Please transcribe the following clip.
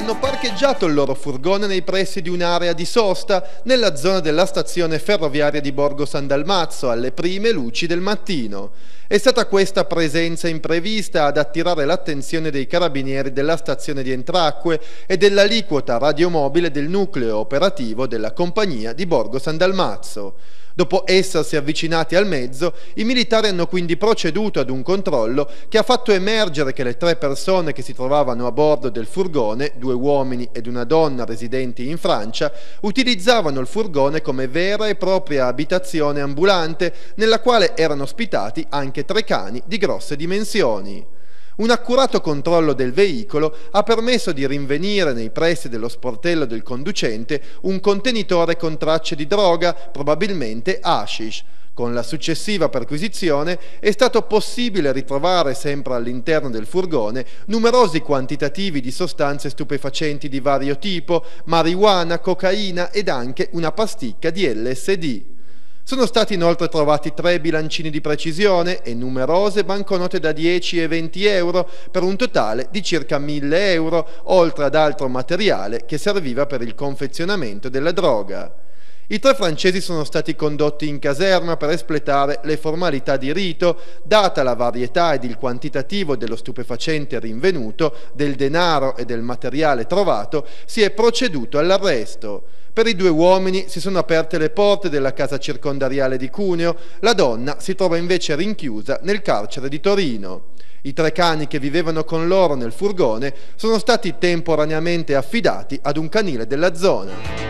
hanno parcheggiato il loro furgone nei pressi di un'area di sosta nella zona della stazione ferroviaria di Borgo San Dalmazzo alle prime luci del mattino. È stata questa presenza imprevista ad attirare l'attenzione dei carabinieri della stazione di Entracque e dell'aliquota radiomobile del nucleo operativo della compagnia di Borgo San Dalmazzo. Dopo essersi avvicinati al mezzo, i militari hanno quindi proceduto ad un controllo che ha fatto emergere che le tre persone che si trovavano a bordo del furgone, due due uomini ed una donna residenti in Francia, utilizzavano il furgone come vera e propria abitazione ambulante nella quale erano ospitati anche tre cani di grosse dimensioni. Un accurato controllo del veicolo ha permesso di rinvenire nei pressi dello sportello del conducente un contenitore con tracce di droga, probabilmente hashish, con la successiva perquisizione è stato possibile ritrovare sempre all'interno del furgone numerosi quantitativi di sostanze stupefacenti di vario tipo, marijuana, cocaina ed anche una pasticca di LSD. Sono stati inoltre trovati tre bilancini di precisione e numerose banconote da 10 e 20 euro per un totale di circa 1000 euro, oltre ad altro materiale che serviva per il confezionamento della droga. I tre francesi sono stati condotti in caserma per espletare le formalità di rito, data la varietà ed il quantitativo dello stupefacente rinvenuto, del denaro e del materiale trovato, si è proceduto all'arresto. Per i due uomini si sono aperte le porte della casa circondariale di Cuneo, la donna si trova invece rinchiusa nel carcere di Torino. I tre cani che vivevano con loro nel furgone sono stati temporaneamente affidati ad un canile della zona.